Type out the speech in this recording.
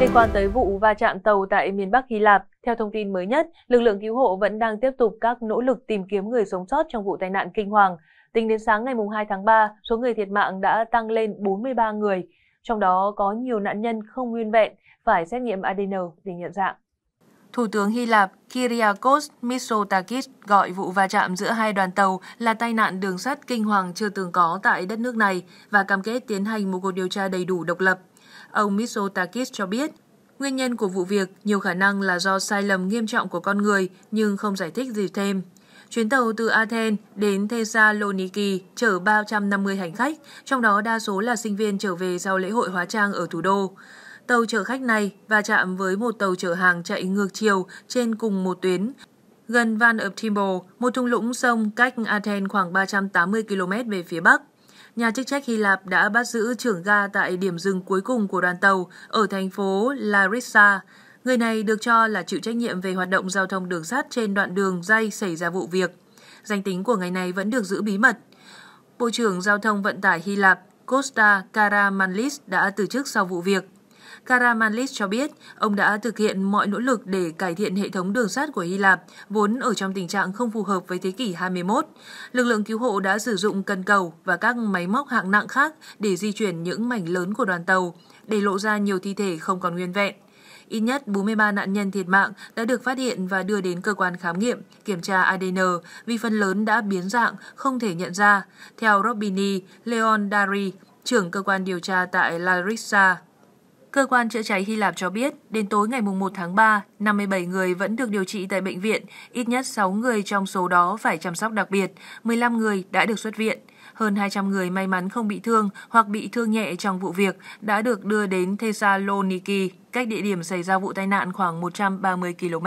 Liên quan tới vụ va chạm tàu tại miền Bắc Hy Lạp, theo thông tin mới nhất, lực lượng cứu hộ vẫn đang tiếp tục các nỗ lực tìm kiếm người sống sót trong vụ tai nạn kinh hoàng. Tính đến sáng ngày 2 tháng 3, số người thiệt mạng đã tăng lên 43 người, trong đó có nhiều nạn nhân không nguyên vẹn phải xét nghiệm ADN để nhận dạng. Thủ tướng Hy Lạp Kyriakos Mitsotakis gọi vụ va chạm giữa hai đoàn tàu là tai nạn đường sắt kinh hoàng chưa từng có tại đất nước này và cam kết tiến hành một cuộc điều tra đầy đủ độc lập. Ông Mitsotakis cho biết, nguyên nhân của vụ việc nhiều khả năng là do sai lầm nghiêm trọng của con người nhưng không giải thích gì thêm. Chuyến tàu từ Athens đến Thessaloniki chở 350 hành khách, trong đó đa số là sinh viên trở về sau lễ hội hóa trang ở thủ đô. Tàu chở khách này va chạm với một tàu chở hàng chạy ngược chiều trên cùng một tuyến. Gần Van Uptimbo, một thung lũng sông cách Athens khoảng 380 km về phía bắc. Nhà chức trách Hy Lạp đã bắt giữ trưởng ga tại điểm dừng cuối cùng của đoàn tàu ở thành phố Larissa. Người này được cho là chịu trách nhiệm về hoạt động giao thông đường sắt trên đoạn đường dây xảy ra vụ việc. Danh tính của người này vẫn được giữ bí mật. Bộ trưởng Giao thông Vận tải Hy Lạp Costa Karamanlis đã từ chức sau vụ việc. Karamanlis cho biết ông đã thực hiện mọi nỗ lực để cải thiện hệ thống đường sắt của Hy Lạp, vốn ở trong tình trạng không phù hợp với thế kỷ 21. Lực lượng cứu hộ đã sử dụng cần cầu và các máy móc hạng nặng khác để di chuyển những mảnh lớn của đoàn tàu, để lộ ra nhiều thi thể không còn nguyên vẹn. Ít nhất 43 nạn nhân thiệt mạng đã được phát hiện và đưa đến cơ quan khám nghiệm, kiểm tra ADN vì phần lớn đã biến dạng, không thể nhận ra, theo Robini Leon Dari, trưởng cơ quan điều tra tại Larissa. Cơ quan chữa cháy Hy Lạp cho biết, đến tối ngày 1 tháng 3, 57 người vẫn được điều trị tại bệnh viện, ít nhất 6 người trong số đó phải chăm sóc đặc biệt, 15 người đã được xuất viện. Hơn 200 người may mắn không bị thương hoặc bị thương nhẹ trong vụ việc đã được đưa đến Thessaloniki, cách địa điểm xảy ra vụ tai nạn khoảng 130 km.